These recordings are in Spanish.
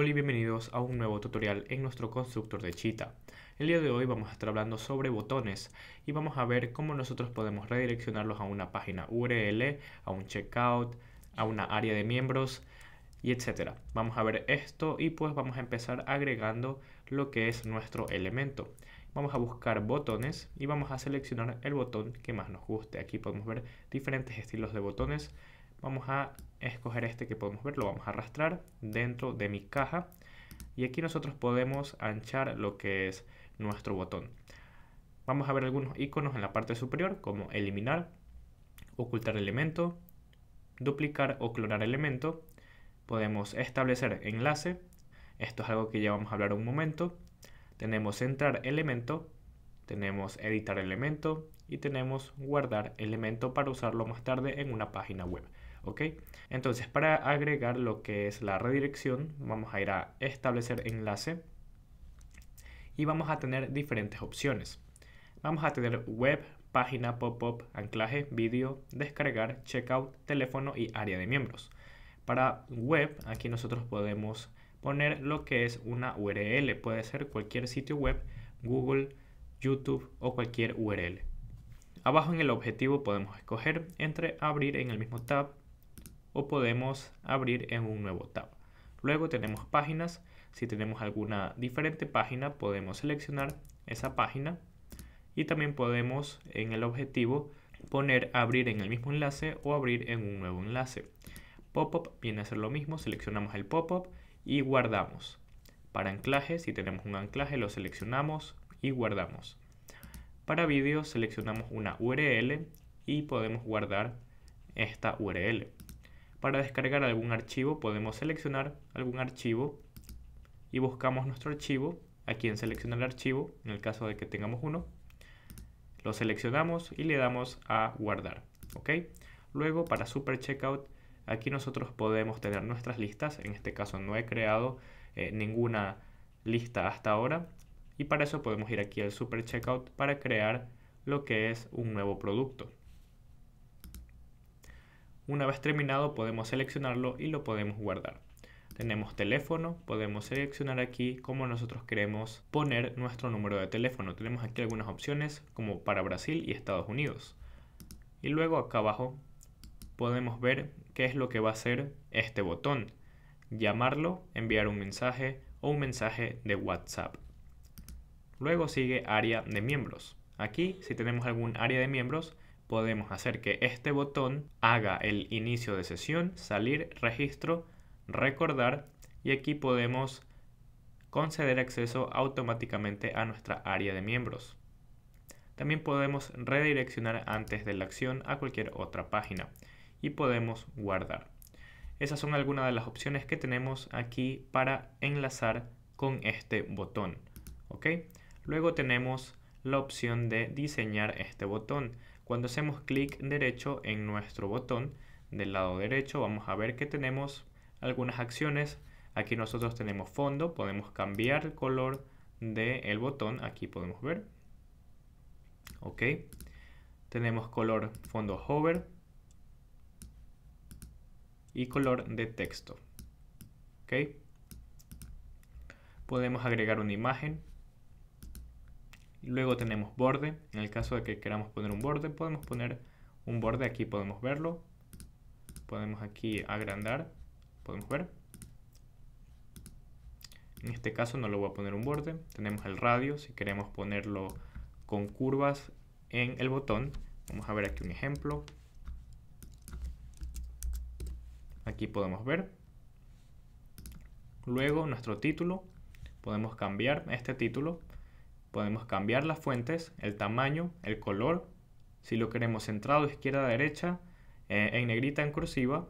Hola y bienvenidos a un nuevo tutorial en nuestro constructor de Cheetah. El día de hoy vamos a estar hablando sobre botones y vamos a ver cómo nosotros podemos redireccionarlos a una página URL, a un checkout, a una área de miembros y etcétera. Vamos a ver esto y pues vamos a empezar agregando lo que es nuestro elemento. Vamos a buscar botones y vamos a seleccionar el botón que más nos guste. Aquí podemos ver diferentes estilos de botones vamos a escoger este que podemos ver, lo vamos a arrastrar dentro de mi caja y aquí nosotros podemos anchar lo que es nuestro botón. Vamos a ver algunos iconos en la parte superior como eliminar, ocultar elemento, duplicar o clonar elemento. Podemos establecer enlace, esto es algo que ya vamos a hablar un momento. Tenemos centrar elemento, tenemos editar elemento y tenemos guardar elemento para usarlo más tarde en una página web. ¿ok? Entonces, para agregar lo que es la redirección, vamos a ir a establecer enlace y vamos a tener diferentes opciones. Vamos a tener web, página, pop-up, anclaje, vídeo, descargar, checkout, teléfono y área de miembros. Para web, aquí nosotros podemos poner lo que es una URL, puede ser cualquier sitio web, Google, YouTube o cualquier URL. Abajo en el objetivo podemos escoger entre abrir en el mismo tab, o podemos abrir en un nuevo tab. Luego tenemos páginas. Si tenemos alguna diferente página, podemos seleccionar esa página y también podemos en el objetivo poner abrir en el mismo enlace o abrir en un nuevo enlace. Pop-up viene a ser lo mismo, seleccionamos el pop-up y guardamos. Para anclaje, si tenemos un anclaje, lo seleccionamos y guardamos. Para vídeo seleccionamos una URL y podemos guardar esta URL. Para descargar algún archivo podemos seleccionar algún archivo y buscamos nuestro archivo, aquí en seleccionar el archivo, en el caso de que tengamos uno, lo seleccionamos y le damos a guardar, ¿ok? Luego para Super Checkout, aquí nosotros podemos tener nuestras listas, en este caso no he creado eh, ninguna lista hasta ahora y para eso podemos ir aquí al Super Checkout para crear lo que es un nuevo producto. Una vez terminado podemos seleccionarlo y lo podemos guardar. Tenemos teléfono, podemos seleccionar aquí como nosotros queremos poner nuestro número de teléfono. Tenemos aquí algunas opciones como para Brasil y Estados Unidos. Y luego acá abajo podemos ver qué es lo que va a hacer este botón. Llamarlo, enviar un mensaje o un mensaje de WhatsApp. Luego sigue área de miembros. Aquí si tenemos algún área de miembros podemos hacer que este botón haga el inicio de sesión, salir, registro, recordar y aquí podemos conceder acceso automáticamente a nuestra área de miembros. También podemos redireccionar antes de la acción a cualquier otra página y podemos guardar. Esas son algunas de las opciones que tenemos aquí para enlazar con este botón. ¿ok? Luego tenemos la opción de diseñar este botón. Cuando hacemos clic derecho en nuestro botón del lado derecho vamos a ver que tenemos algunas acciones. Aquí nosotros tenemos fondo, podemos cambiar el color del el botón, aquí podemos ver. Ok, tenemos color fondo hover y color de texto. Ok, podemos agregar una imagen, Luego tenemos borde. En el caso de que queramos poner un borde, podemos poner un borde. Aquí podemos verlo. Podemos aquí agrandar. Podemos ver. En este caso no lo voy a poner un borde. Tenemos el radio. Si queremos ponerlo con curvas en el botón, vamos a ver aquí un ejemplo. Aquí podemos ver. Luego nuestro título. Podemos cambiar este título Podemos cambiar las fuentes, el tamaño, el color, si lo queremos centrado, izquierda, derecha, eh, en negrita, en cursiva,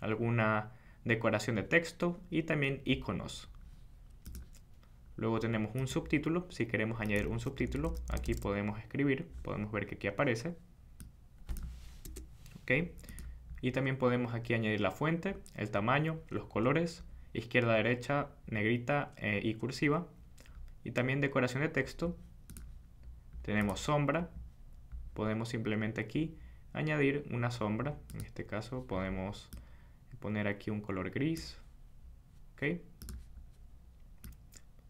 alguna decoración de texto y también iconos. Luego tenemos un subtítulo, si queremos añadir un subtítulo, aquí podemos escribir, podemos ver que aquí aparece. Y también podemos aquí añadir la fuente, el tamaño, los colores, izquierda, derecha, negrita eh, y cursiva. Y también decoración de texto. Tenemos sombra. Podemos simplemente aquí añadir una sombra. En este caso podemos poner aquí un color gris. ¿Ok?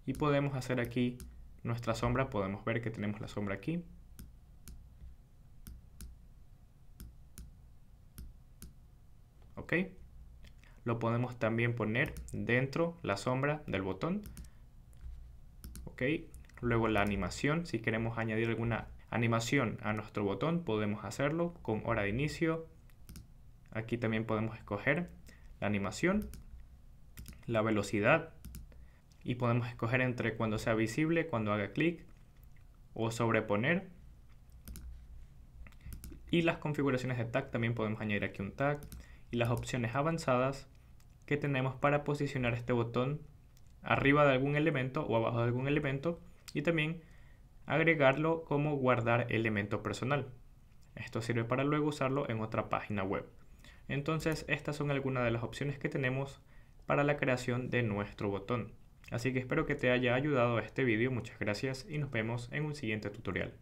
Y podemos hacer aquí nuestra sombra. Podemos ver que tenemos la sombra aquí. ¿Ok? Lo podemos también poner dentro la sombra del botón. Luego la animación, si queremos añadir alguna animación a nuestro botón, podemos hacerlo con hora de inicio. Aquí también podemos escoger la animación, la velocidad y podemos escoger entre cuando sea visible, cuando haga clic o sobreponer. Y las configuraciones de tag también podemos añadir aquí un tag y las opciones avanzadas que tenemos para posicionar este botón arriba de algún elemento o abajo de algún elemento y también agregarlo como guardar elemento personal. Esto sirve para luego usarlo en otra página web. Entonces estas son algunas de las opciones que tenemos para la creación de nuestro botón. Así que espero que te haya ayudado este vídeo, muchas gracias y nos vemos en un siguiente tutorial.